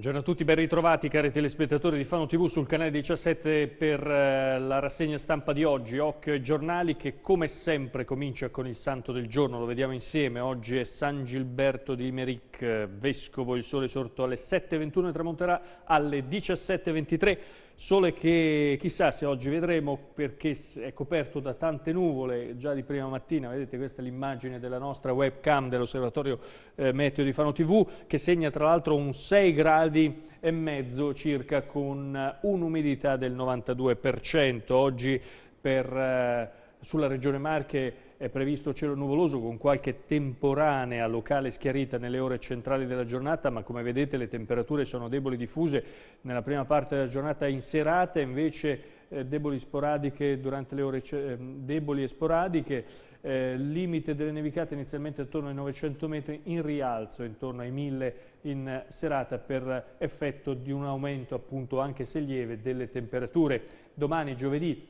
Buongiorno a tutti, ben ritrovati cari telespettatori di Fano TV sul canale 17 per eh, la rassegna stampa di oggi. Occhio ai giornali che come sempre comincia con il santo del giorno, lo vediamo insieme. Oggi è San Gilberto di Meric, eh, vescovo, il sole sorto alle 7.21 e tramonterà alle 17.23. Sole che chissà se oggi vedremo perché è coperto da tante nuvole già di prima mattina, vedete questa è l'immagine della nostra webcam dell'osservatorio eh, meteo di Fano TV che segna tra l'altro un 6 gradi e mezzo circa con un'umidità del 92%. Oggi per, eh, sulla regione Marche è previsto cielo nuvoloso con qualche temporanea locale schiarita nelle ore centrali della giornata, ma come vedete le temperature sono deboli diffuse nella prima parte della giornata in serata, invece eh, deboli sporadiche durante le ore eh, deboli e sporadiche, eh, limite delle nevicate inizialmente attorno ai 900 metri, in rialzo intorno ai 1000 in serata per effetto di un aumento appunto anche se lieve delle temperature. Domani giovedì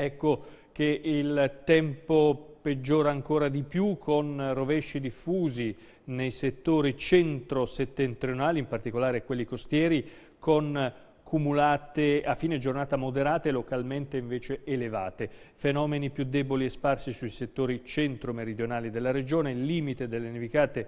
ecco che il tempo peggiora ancora di più con rovesci diffusi nei settori centro-settentrionali, in particolare quelli costieri, con cumulate a fine giornata moderate e localmente invece elevate. Fenomeni più deboli e sparsi sui settori centro-meridionali della regione, il limite delle nevicate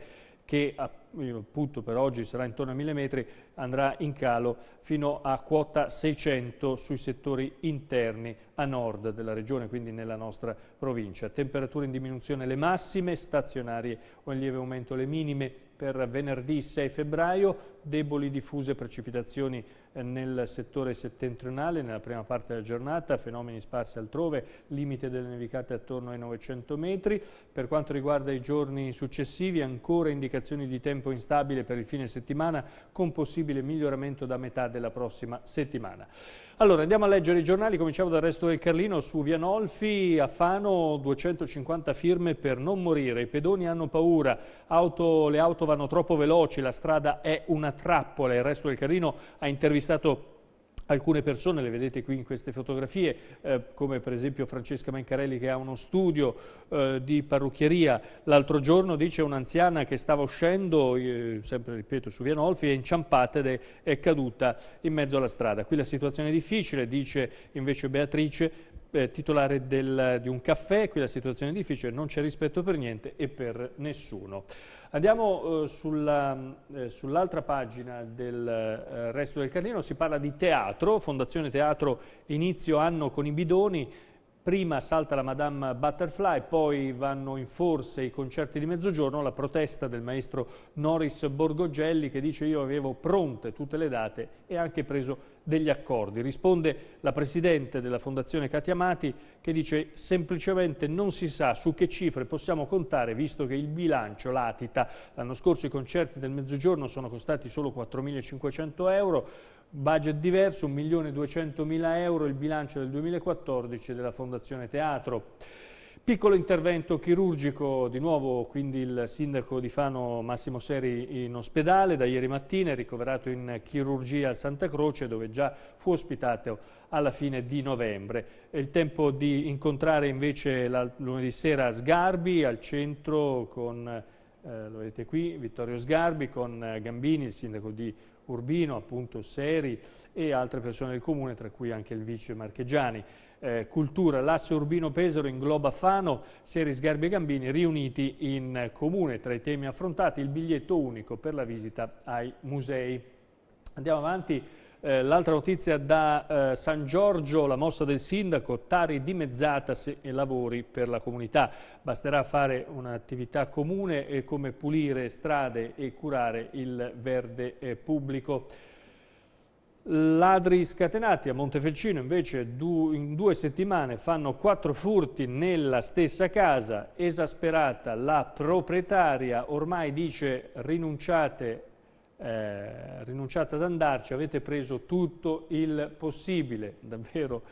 che appunto per oggi sarà intorno a 1000 metri, andrà in calo fino a quota 600 sui settori interni a nord della regione, quindi nella nostra provincia. Temperature in diminuzione le massime, stazionarie o in lieve aumento le minime per venerdì 6 febbraio, deboli diffuse precipitazioni eh, nel settore settentrionale nella prima parte della giornata, fenomeni sparsi altrove, limite delle nevicate attorno ai 900 metri. Per quanto riguarda i giorni successivi, ancora indicazioni di tempo instabile per il fine settimana con possibile miglioramento da metà della prossima settimana. Allora, andiamo a leggere i giornali, cominciamo dal resto del Carlino, su Vianolfi, a Fano 250 firme per non morire, i pedoni hanno paura, auto, le auto vanno troppo veloci, la strada è una una trappola, il resto del carino ha intervistato alcune persone, le vedete qui in queste fotografie, eh, come per esempio Francesca Mancarelli che ha uno studio eh, di parrucchieria. L'altro giorno dice un'anziana che stava uscendo, eh, sempre ripeto su Via Nolfi, è inciampata ed è, è, caduta in mezzo alla strada. Qui la situazione è difficile, dice invece Beatrice, eh, titolare del, di un caffè, qui la situazione è difficile, non c'è rispetto per niente e per nessuno. Andiamo eh, eh sull'altra eh, sull pagina del eh, resto del Carlino, si parla di teatro, Fondazione Teatro inizio anno con i bidoni, Prima salta la Madame Butterfly, poi vanno in forse i concerti di mezzogiorno, la protesta del maestro Norris Borgogelli che dice io avevo pronte tutte le date e anche preso degli accordi. Risponde la presidente della fondazione Katia Amati che dice semplicemente non si sa su che cifre possiamo contare visto che il bilancio latita. L'anno scorso i concerti del mezzogiorno sono costati solo 4.500 euro, Budget diverso, 1.200.000 euro, il bilancio del 2014 della Fondazione Teatro. Piccolo intervento chirurgico, di nuovo quindi il sindaco di Fano Massimo Seri in ospedale, da ieri mattina ricoverato in chirurgia a Santa Croce dove già fu ospitato alla fine di novembre. È il tempo di incontrare invece la, lunedì sera Sgarbi al centro con eh, lo vedete qui, Vittorio Sgarbi con eh, Gambini, il sindaco di Urbino, appunto Seri e altre persone del comune, tra cui anche il vice Marchegiani. Eh, cultura, l'asse Urbino-Pesaro ingloba Fano, Seri, Sgarbi e Gambini riuniti in eh, comune. Tra i temi affrontati il biglietto unico per la visita ai musei. Andiamo avanti eh, L'altra notizia da eh, San Giorgio, la mossa del sindaco, Tari dimezzata e lavori per la comunità. Basterà fare un'attività comune eh, come pulire strade e curare il verde eh, pubblico. Ladri scatenati a Montefelcino invece du, in due settimane fanno quattro furti nella stessa casa, esasperata la proprietaria ormai dice rinunciate eh, rinunciate ad andarci, avete preso tutto il possibile, davvero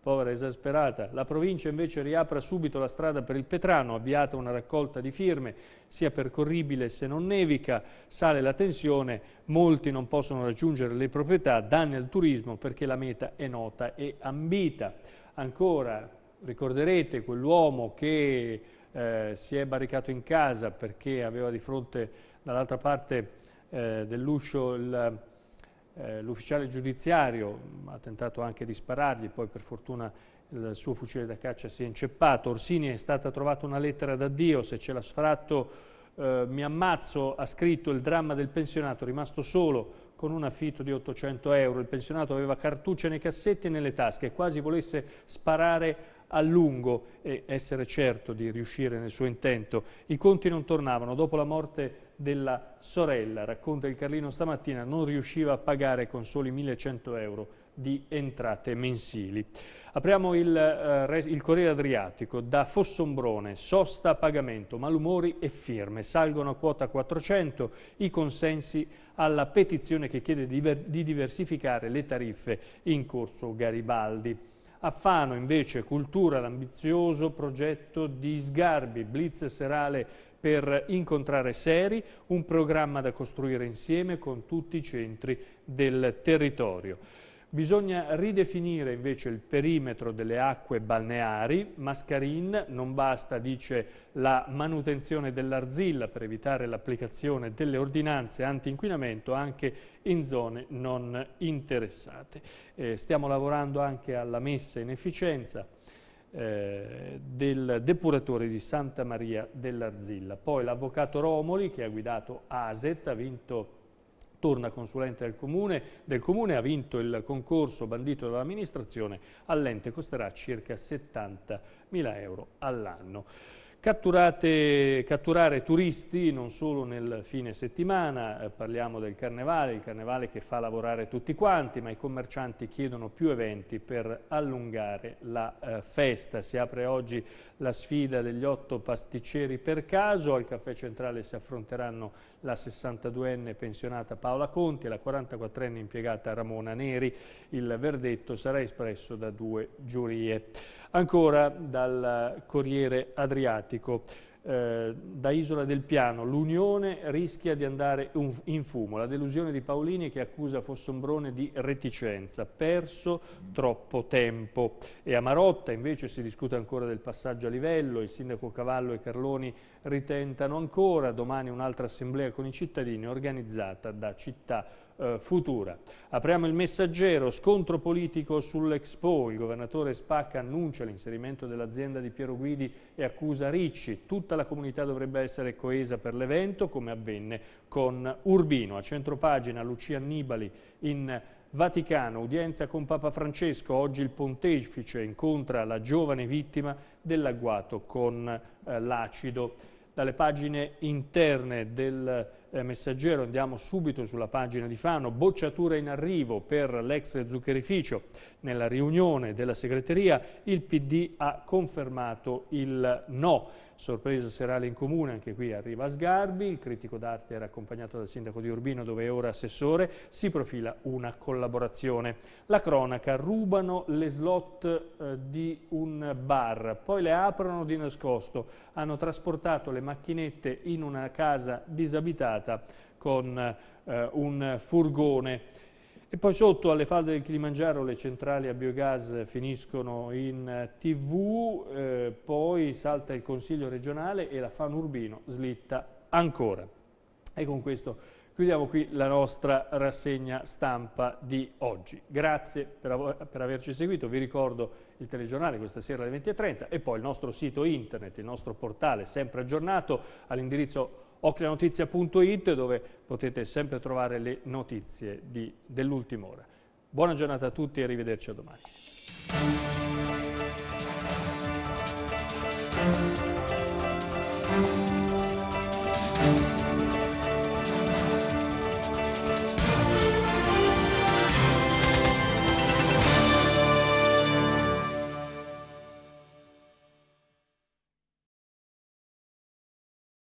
povera esasperata. La provincia invece riapra subito la strada per il Petrano, avviata una raccolta di firme, sia percorribile se non nevica, sale la tensione, molti non possono raggiungere le proprietà, danni al turismo perché la meta è nota e ambita. Ancora, ricorderete quell'uomo che eh, si è barricato in casa perché aveva di fronte dall'altra parte eh, dell'uscio eh, l'ufficiale eh, giudiziario ha tentato anche di sparargli, poi per fortuna il suo fucile da caccia si è inceppato. Orsini è stata trovata una lettera d'addio, se ce l'ha sfratto eh, mi ammazzo, ha scritto il dramma del pensionato rimasto solo con un affitto di 800 euro. Il pensionato aveva cartucce nei cassetti e nelle tasche quasi volesse sparare a lungo e essere certo di riuscire nel suo intento. I conti non tornavano, dopo la morte della sorella, racconta il Carlino stamattina, non riusciva a pagare con soli 1100 euro di entrate mensili. Apriamo il, eh, il Corriere Adriatico, da Fossombrone, sosta a pagamento, malumori e firme, salgono a quota 400 i consensi alla petizione che chiede di, di diversificare le tariffe in corso Garibaldi. A Fano invece cultura l'ambizioso progetto di sgarbi, blitz serale per incontrare Seri, un programma da costruire insieme con tutti i centri del territorio. Bisogna ridefinire invece il perimetro delle acque balneari. Mascarin non basta, dice, la manutenzione dell'arzilla per evitare l'applicazione delle ordinanze anti-inquinamento anche in zone non interessate. Eh, stiamo lavorando anche alla messa in efficienza eh, del depuratore di Santa Maria dell'Arzilla. Poi l'avvocato Romoli, che ha guidato ASET, ha vinto il torna consulente del comune, del comune, ha vinto il concorso bandito dall'amministrazione, all'ente costerà circa 70.000 euro all'anno. Catturate, catturare turisti non solo nel fine settimana, eh, parliamo del carnevale, il carnevale che fa lavorare tutti quanti, ma i commercianti chiedono più eventi per allungare la eh, festa. Si apre oggi la sfida degli otto pasticceri per caso, al caffè centrale si affronteranno la 62enne pensionata Paola Conti e la 44enne impiegata Ramona Neri. Il verdetto sarà espresso da due giurie. Ancora dal Corriere Adriatico, eh, da Isola del Piano, l'Unione rischia di andare in fumo, la delusione di Paolini che accusa Fossombrone di reticenza, perso troppo tempo. E a Marotta invece si discute ancora del passaggio a livello, il sindaco Cavallo e Carloni ritentano ancora, domani un'altra assemblea con i cittadini organizzata da città eh, futura. Apriamo il messaggero, scontro politico sull'Expo, il governatore Spacca annuncia l'inserimento dell'azienda di Piero Guidi e accusa Ricci, tutta la comunità dovrebbe essere coesa per l'evento come avvenne con Urbino. A centropagina Lucia Annibali in Vaticano, udienza con Papa Francesco, oggi il pontefice incontra la giovane vittima dell'agguato con eh, l'acido dalle pagine interne del eh, messaggero andiamo subito sulla pagina di Fano, bocciatura in arrivo per l'ex zuccherificio. Nella riunione della segreteria il PD ha confermato il no sorpresa serale in comune, anche qui arriva Sgarbi, il critico d'arte era accompagnato dal sindaco di Urbino dove è ora assessore, si profila una collaborazione. La cronaca, rubano le slot eh, di un bar, poi le aprono di nascosto, hanno trasportato le macchinette in una casa disabitata con eh, un furgone. E poi sotto alle falde del Kilimangiaro le centrali a biogas finiscono in eh, tv, eh, poi salta il Consiglio regionale e la FAN Urbino slitta ancora. E con questo chiudiamo qui la nostra rassegna stampa di oggi. Grazie per, per averci seguito, vi ricordo il telegiornale questa sera alle 20.30 e poi il nostro sito internet, il nostro portale sempre aggiornato all'indirizzo ocleanotizia.it dove potete sempre trovare le notizie dell'ultima ora. Buona giornata a tutti e arrivederci a domani.